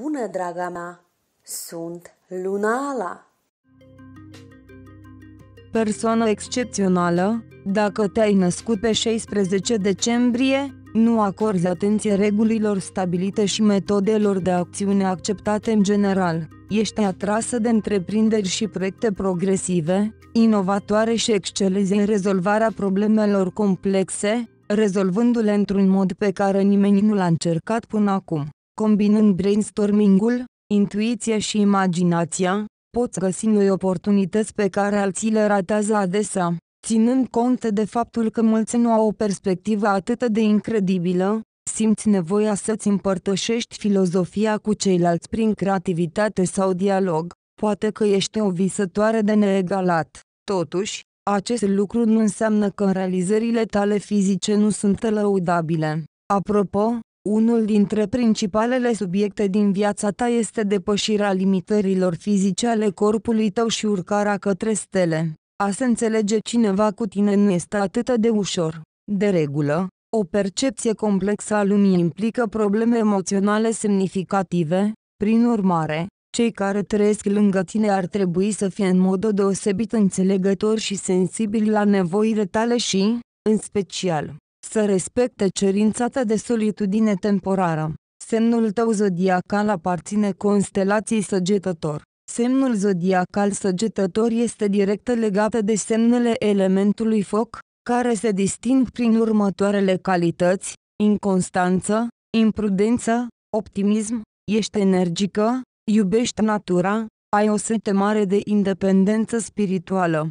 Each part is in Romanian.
bună, draga mea! Sunt Lunala! Persoană excepțională, dacă te-ai născut pe 16 decembrie, nu acorzi atenție regulilor stabilite și metodelor de acțiune acceptate în general. Ești atrasă de întreprinderi și proiecte progresive, inovatoare și excelezi în rezolvarea problemelor complexe, rezolvându-le într-un mod pe care nimeni nu l-a încercat până acum. Combinând brainstormingul, intuiția și imaginația, poți găsi noi oportunități pe care alții le ratează adesea. Ținând cont de faptul că mulți nu au o perspectivă atât de incredibilă, simți nevoia să-ți împărtășești filozofia cu ceilalți prin creativitate sau dialog, poate că ești o visătoare de neegalat. Totuși, acest lucru nu înseamnă că realizările tale fizice nu sunt lăudabile. Apropo, unul dintre principalele subiecte din viața ta este depășirea limitărilor fizice ale corpului tău și urcarea către stele. A se înțelege cineva cu tine nu este atât de ușor. De regulă, o percepție complexă a lumii implică probleme emoționale semnificative, prin urmare, cei care trăiesc lângă tine ar trebui să fie în mod deosebit înțelegători și sensibili la nevoile tale și, în special, să respecte cerința ta de solitudine temporară. Semnul tău zodiacal aparține constelației săgetător. Semnul zodiacal săgetător este direct legat de semnele elementului foc, care se disting prin următoarele calități, inconstanță, imprudență, optimism, ești energică, iubești natura, ai o sete mare de independență spirituală.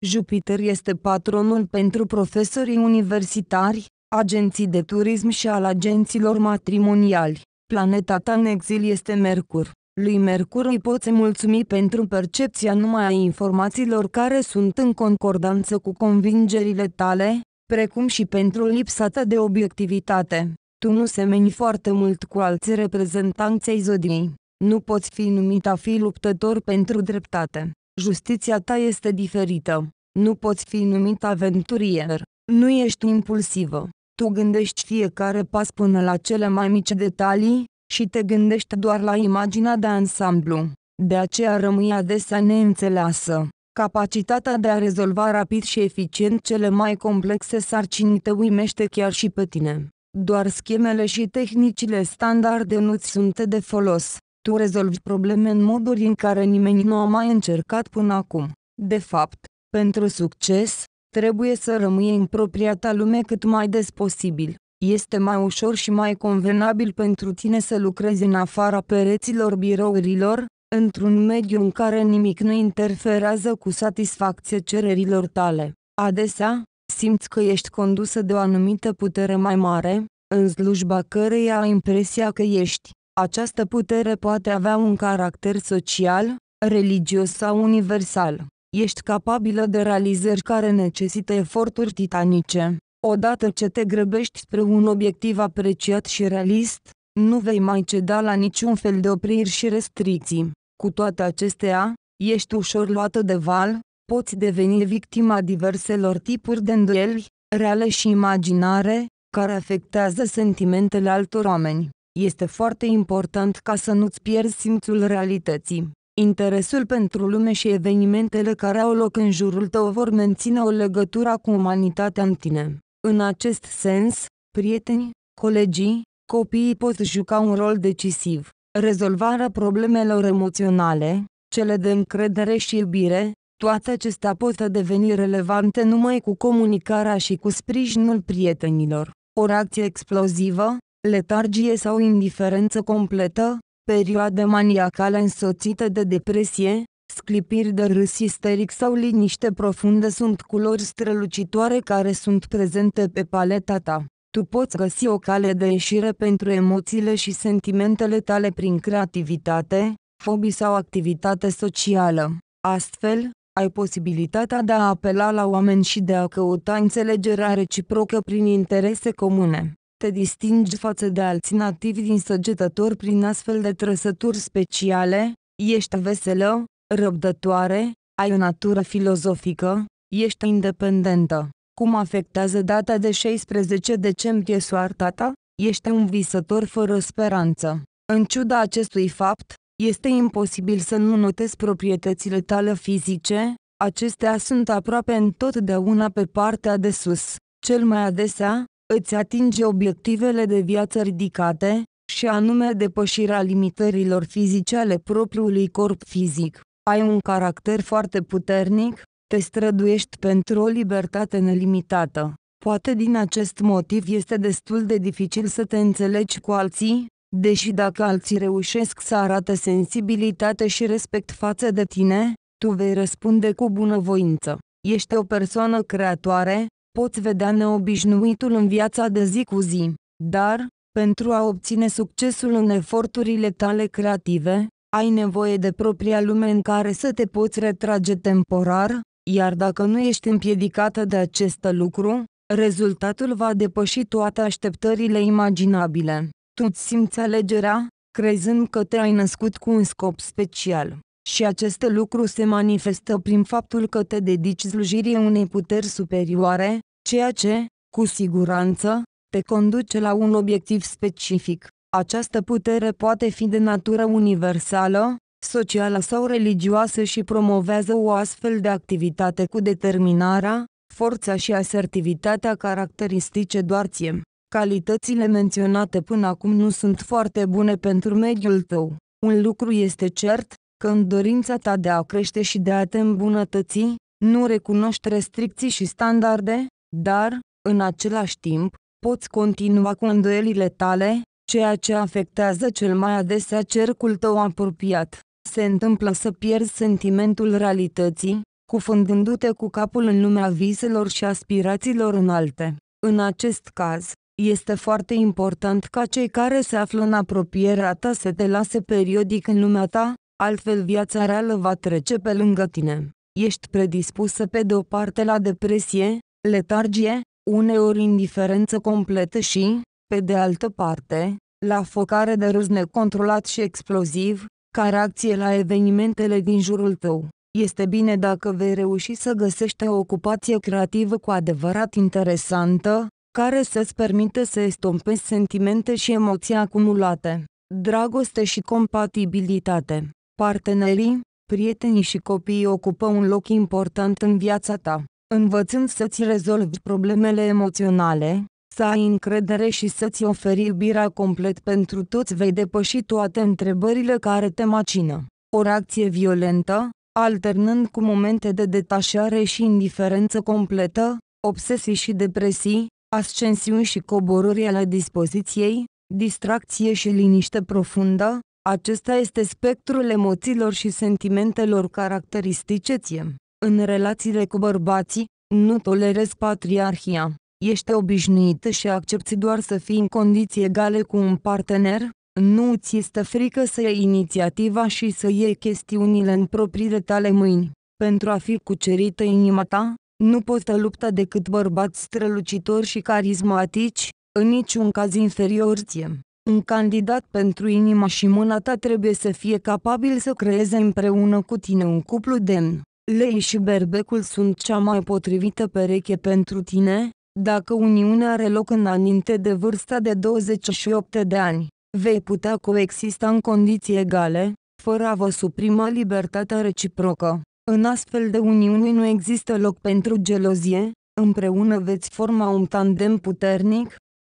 Jupiter este patronul pentru profesorii universitari, agenții de turism și al agenților matrimoniali. Planeta ta în exil este Mercur. Lui Mercur îi poți mulțumi pentru percepția numai a informațiilor care sunt în concordanță cu convingerile tale, precum și pentru lipsa ta de obiectivitate. Tu nu semeni foarte mult cu alți reprezentanți zodiei. Nu poți fi numit a fi luptător pentru dreptate. Justiția ta este diferită. Nu poți fi numit aventurier. Nu ești impulsivă. Tu gândești fiecare pas până la cele mai mici detalii și te gândești doar la imaginea de ansamblu. De aceea rămâi adesea neînțeleasă. Capacitatea de a rezolva rapid și eficient cele mai complexe sarcini te uimește chiar și pe tine. Doar schemele și tehnicile standarde nu-ți sunt de folos. Tu rezolvi probleme în moduri în care nimeni nu a mai încercat până acum. De fapt, pentru succes, trebuie să rămâi în propria ta lume cât mai des posibil. Este mai ușor și mai convenabil pentru tine să lucrezi în afara pereților birourilor, într-un mediu în care nimic nu interferează cu satisfacție cererilor tale. Adesea, simți că ești condusă de o anumită putere mai mare, în slujba căreia ai impresia că ești această putere poate avea un caracter social, religios sau universal. Ești capabilă de realizări care necesită eforturi titanice. Odată ce te grăbești spre un obiectiv apreciat și realist, nu vei mai ceda la niciun fel de opriri și restricții. Cu toate acestea, ești ușor luată de val, poți deveni victima diverselor tipuri de îndoieli, reale și imaginare, care afectează sentimentele altor oameni. Este foarte important ca să nu-ți pierzi simțul realității. Interesul pentru lume și evenimentele care au loc în jurul tău vor menține o legătură cu umanitatea în tine. În acest sens, prietenii, colegii, copiii pot juca un rol decisiv. Rezolvarea problemelor emoționale, cele de încredere și iubire, toate acestea pot deveni relevante numai cu comunicarea și cu sprijinul prietenilor. O reacție explozivă, letargie sau indiferență completă, perioade maniacale însoțite de depresie, sclipiri de râs isteric sau liniște profundă sunt culori strălucitoare care sunt prezente pe paleta ta. Tu poți găsi o cale de ieșire pentru emoțiile și sentimentele tale prin creativitate, fobii sau activitate socială. Astfel, ai posibilitatea de a apela la oameni și de a căuta înțelegerea reciprocă prin interese comune te distingi față de alți nativi din săgetători prin astfel de trăsături speciale, ești veselă, răbdătoare, ai o natură filozofică, ești independentă. Cum afectează data de 16 decembrie soarta ta? Ești un visător fără speranță. În ciuda acestui fapt, este imposibil să nu notezi proprietățile tale fizice, acestea sunt aproape întotdeauna pe partea de sus. Cel mai adesea, îți atinge obiectivele de viață ridicate, și anume depășirea limitărilor fizice ale propriului corp fizic. Ai un caracter foarte puternic, te străduiești pentru o libertate nelimitată. Poate din acest motiv este destul de dificil să te înțelegi cu alții, deși dacă alții reușesc să arate sensibilitate și respect față de tine, tu vei răspunde cu bunăvoință. Ești o persoană creatoare, poți vedea neobișnuitul în viața de zi cu zi, dar, pentru a obține succesul în eforturile tale creative, ai nevoie de propria lume în care să te poți retrage temporar, iar dacă nu ești împiedicată de acest lucru, rezultatul va depăși toate așteptările imaginabile. Tu-ți simți alegerea, crezând că te-ai născut cu un scop special și acest lucru se manifestă prin faptul că te dedici slujirii unei puteri superioare, ceea ce, cu siguranță, te conduce la un obiectiv specific. Această putere poate fi de natură universală, socială sau religioasă și promovează o astfel de activitate cu determinarea, forța și asertivitatea caracteristice doar ție. Calitățile menționate până acum nu sunt foarte bune pentru mediul tău. Un lucru este cert, când dorința ta de a crește și de a te îmbunătăți, nu recunoști restricții și standarde, dar, în același timp, poți continua cu îndoielile tale, ceea ce afectează cel mai adesea cercul tău apropiat. Se întâmplă să pierzi sentimentul realității, cufundându-te cu capul în lumea viselor și aspirațiilor înalte. În acest caz, este foarte important ca cei care se află în apropierea ta să te lase periodic în lumea ta, altfel viața reală va trece pe lângă tine. Ești predispusă pe de o parte la depresie, letargie, uneori indiferență completă și, pe de altă parte, la focare de râs necontrolat și exploziv, ca reacție la evenimentele din jurul tău. Este bine dacă vei reuși să găsești o ocupație creativă cu adevărat interesantă, care să-ți permită să estompezi sentimente și emoții acumulate, dragoste și compatibilitate. Partenerii, prietenii și copiii ocupă un loc important în viața ta, învățând să-ți rezolvi problemele emoționale, să ai încredere și să-ți oferi iubirea complet pentru toți vei depăși toate întrebările care te macină. O reacție violentă, alternând cu momente de detașare și indiferență completă, obsesii și depresii, ascensiuni și coborâri ale dispoziției, distracție și liniște profundă, acesta este spectrul emoțiilor și sentimentelor caracteristice ție. În relațiile cu bărbații, nu tolerezi patriarhia. Ești obișnuită și accepti doar să fii în condiții egale cu un partener, nu ți este frică să iei inițiativa și să iei chestiunile în propriile tale mâini. Pentru a fi cucerită inima ta, nu poți da lupta decât bărbați strălucitori și carismatici, în niciun caz inferior ție. Un candidat pentru inima și mâna ta trebuie să fie capabil să creeze împreună cu tine un cuplu demn. Lei și berbecul sunt cea mai potrivită pereche pentru tine, dacă uniunea are loc înainte de vârsta de 28 de ani. Vei putea coexista în condiții egale, fără a vă suprima libertatea reciprocă. În astfel de uniuni nu există loc pentru gelozie, împreună veți forma un tandem puternic,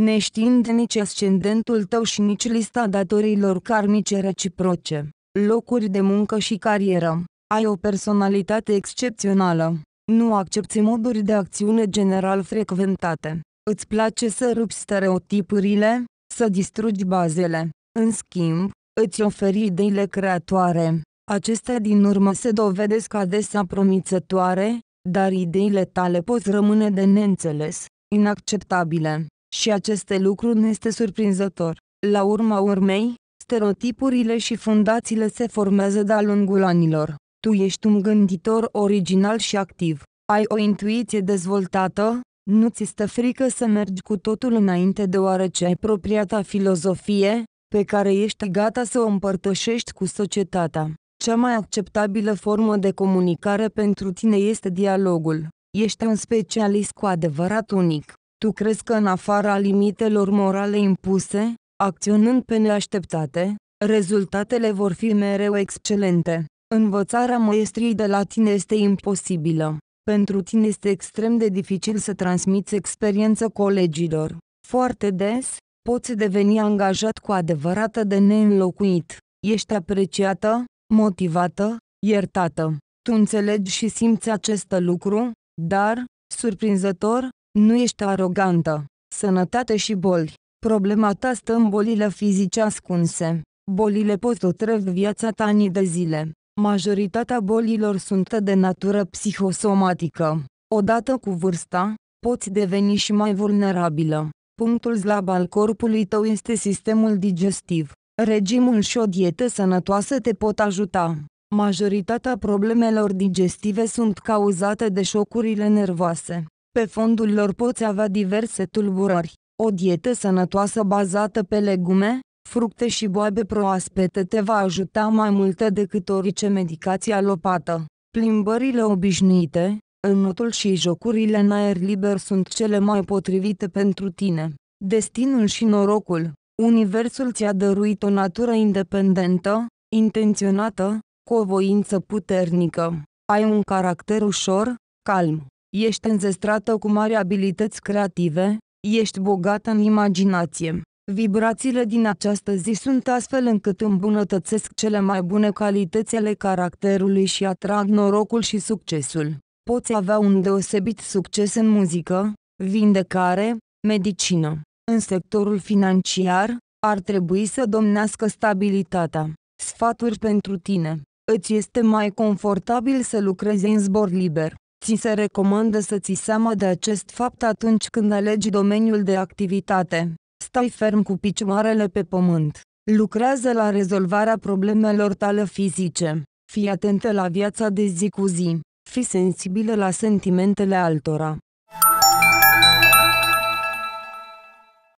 neștiind nici ascendentul tău și nici lista datorilor karmice reciproce, locuri de muncă și carieră. Ai o personalitate excepțională. Nu accepti moduri de acțiune general frecventate. Îți place să rupi stereotipurile, să distrugi bazele. În schimb, îți oferi ideile creatoare. Acestea din urmă se dovedesc adesea promițătoare, dar ideile tale pot rămâne de neînțeles, inacceptabile. Și acest lucru nu este surprinzător. La urma urmei, stereotipurile și fundațiile se formează de-a lungul anilor. Tu ești un gânditor original și activ. Ai o intuiție dezvoltată, nu ți este frică să mergi cu totul înainte deoarece ai propria ta filozofie, pe care ești gata să o împărtășești cu societatea. Cea mai acceptabilă formă de comunicare pentru tine este dialogul. Ești un specialist cu adevărat unic. Tu crezi că în afara limitelor morale impuse, acționând pe neașteptate, rezultatele vor fi mereu excelente. Învățarea măestrii de la tine este imposibilă. Pentru tine este extrem de dificil să transmiți experiență colegilor. Foarte des, poți deveni angajat cu adevărată de neînlocuit. Ești apreciată, motivată, iertată. Tu înțelegi și simți acest lucru, dar, surprinzător, nu ești arogantă. Sănătate și boli. Problema ta stă în bolile fizice ascunse. Bolile pot otrăvi viața ta ani de zile. Majoritatea bolilor sunt de natură psihosomatică. Odată cu vârsta, poți deveni și mai vulnerabilă. Punctul slab al corpului tău este sistemul digestiv. Regimul și o dietă sănătoasă te pot ajuta. Majoritatea problemelor digestive sunt cauzate de șocurile nervoase. Pe fondul lor poți avea diverse tulburări. O dietă sănătoasă bazată pe legume, fructe și boabe proaspete te va ajuta mai multă decât orice medicație alopată. Plimbările obișnuite, înotul și jocurile în aer liber sunt cele mai potrivite pentru tine. Destinul și norocul Universul ți-a dăruit o natură independentă, intenționată, cu o voință puternică. Ai un caracter ușor, calm, Ești înzestrată cu mari abilități creative, ești bogată în imaginație. Vibrațiile din această zi sunt astfel încât îmbunătățesc cele mai bune calități ale caracterului și atrag norocul și succesul. Poți avea un deosebit succes în muzică, vindecare, medicină. În sectorul financiar, ar trebui să domnească stabilitatea. Sfaturi pentru tine. Îți este mai confortabil să lucrezi în zbor liber. Ți se recomandă să ți seama de acest fapt atunci când alegi domeniul de activitate. Stai ferm cu picioarele pe pământ. Lucrează la rezolvarea problemelor tale fizice. Fii atentă la viața de zi cu zi. Fii sensibilă la sentimentele altora.